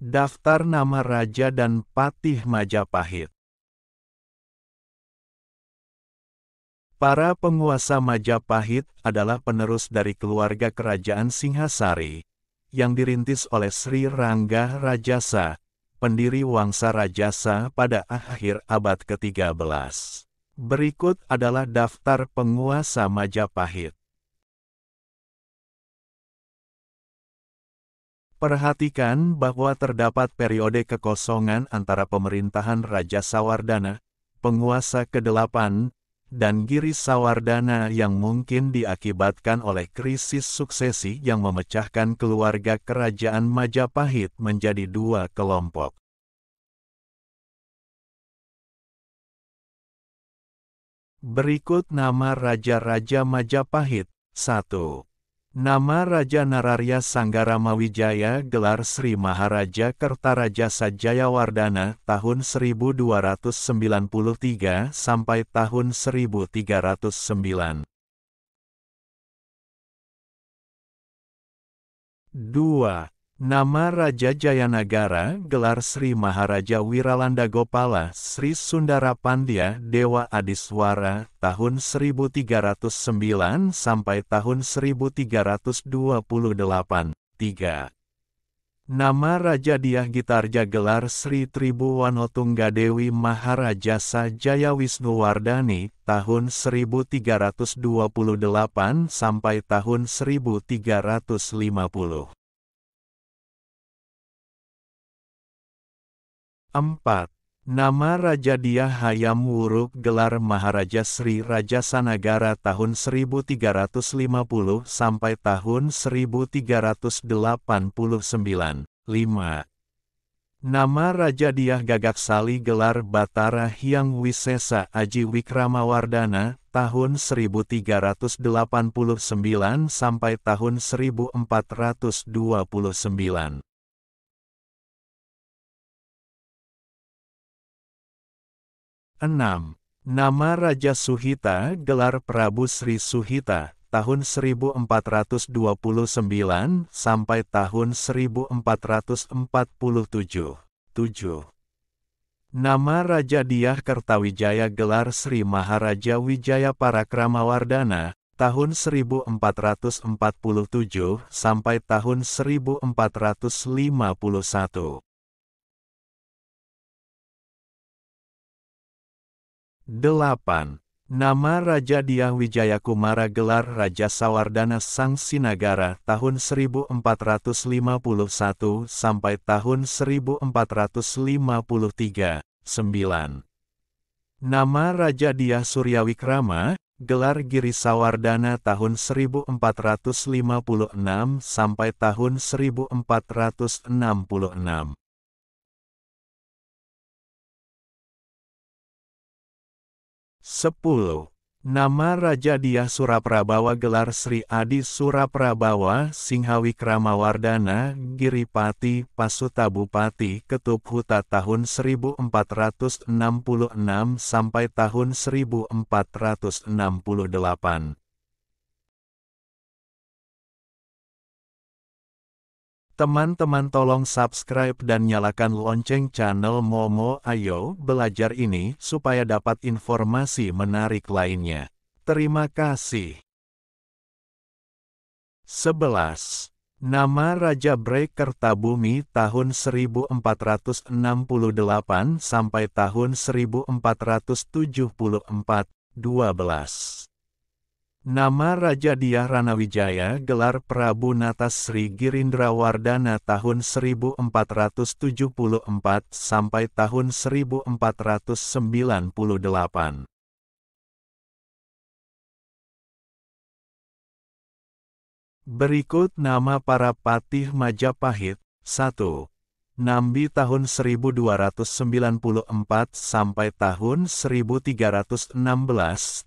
Daftar nama Raja dan Patih Majapahit Para penguasa Majapahit adalah penerus dari keluarga kerajaan Singhasari, yang dirintis oleh Sri Rangga Rajasa, pendiri Wangsa Rajasa pada akhir abad ke-13. Berikut adalah daftar penguasa Majapahit. Perhatikan bahwa terdapat periode kekosongan antara pemerintahan Raja Sawardana, penguasa ke-8, dan Giri Sawardana yang mungkin diakibatkan oleh krisis suksesi yang memecahkan keluarga kerajaan Majapahit menjadi dua kelompok. Berikut nama Raja-Raja Majapahit. 1. Nama Raja Nararya Sanggara Mawijaya, gelar Sri Maharaja Kertarajasa Jayawardana tahun 1293 sampai tahun 1309. 2. Nama Raja Jayanagara, gelar Sri Maharaja Wiralanda Gopala, Sri Sundara Pandya, Dewa Adiswara, tahun 1309 sampai tahun 1328. 3. Nama Raja Diah Gitarja gelar Sri Tribuwanotungga Tunggadewi Maharajasa Jaya Wardani, tahun 1328 sampai tahun 1350. 4. Nama Raja Dia Hayam Wuruk gelar Maharaja Sri Raja Sanagara tahun 1350 sampai tahun 1389. 5. Nama Raja Diah sali gelar Batara Hyang Wisesa Aji Wikramawardana tahun 1389 sampai tahun 1429. 6. Nama Raja Suhita gelar Prabu Sri Suhita, tahun 1429 sampai tahun 1447. 7. Nama Raja Diah Kertawijaya gelar Sri Maharaja Wijaya Parakramawardana, tahun 1447 sampai tahun 1451. 8. Nama Raja Diah Wijayakumara gelar Raja Sawardana Sang Sinagara tahun 1451 sampai tahun 1453. 9. Nama Raja Diah Suryawikrama, gelar Giri Sawardana tahun 1456 sampai tahun 1466. 10. Nama Raja Dia Suraprabawa gelar Sri Adi Suraprabawa Singhawi Kramawardana Giripati Pasutabupati Ketup Huta tahun 1466 sampai tahun 1468. Teman-teman tolong subscribe dan nyalakan lonceng channel Momo Ayo Belajar ini supaya dapat informasi menarik lainnya. Terima kasih. 11. Nama Raja Brek Kertabumi tahun 1468 sampai tahun 1474, 12. Nama Raja Diah Ranawijaya gelar Prabu Natas Sri Girindrawardana tahun 1474 sampai tahun 1498. Berikut nama para patih Majapahit. 1. Nambi tahun 1294 sampai tahun 1316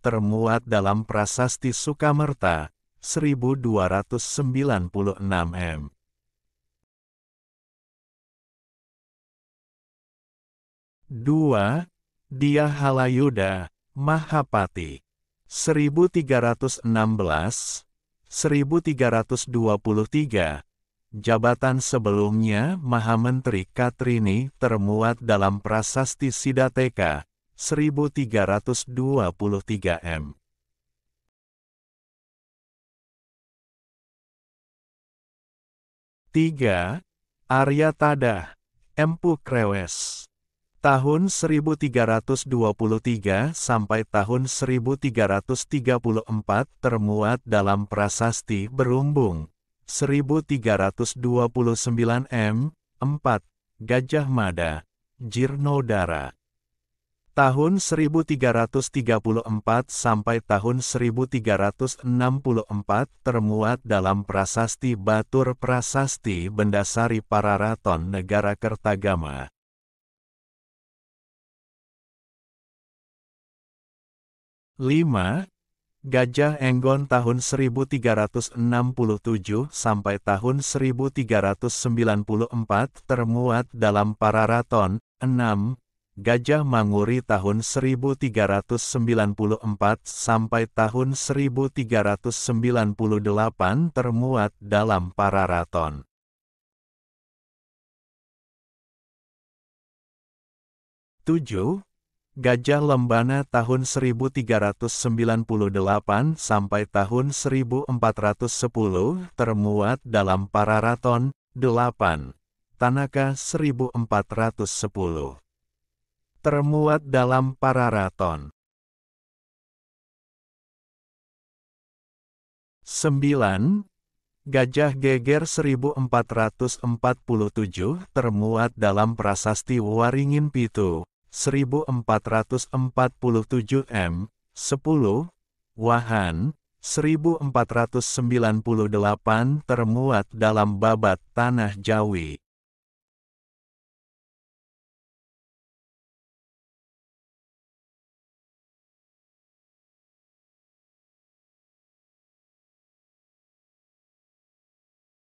termuat dalam Prasasti Sukamerta 1296 M. Dua, Dia Halayuda, Mahapati. 1316, 1323, Jabatan sebelumnya Maha menteri Katrini termuat dalam Prasasti Sidateka 1323 M. Tiga, Arya Tadah, Empu Krewes. Tahun 1323 sampai tahun 1334 termuat dalam prasasti berumbung, 1329 M, 4, Gajah Mada, Jirnodara. Tahun 1334 sampai tahun 1364 termuat dalam prasasti Batur Prasasti Bendasari Pararaton Negara Kertagama. Lima, Gajah Enggon tahun 1367 sampai tahun 1394 termuat dalam Pararaton. 6. Gajah Manguri tahun 1394 sampai tahun 1398 termuat dalam Pararaton. Tujuh. Gajah Lembana tahun 1398 sampai tahun 1410 termuat dalam Pararaton 8, Tanaka 1410. Termuat dalam Pararaton 9. Gajah Geger 1447 termuat dalam Prasasti Waringin Pitu, 1447 M, 10, Wahan, 1498 termuat dalam babat Tanah Jawi.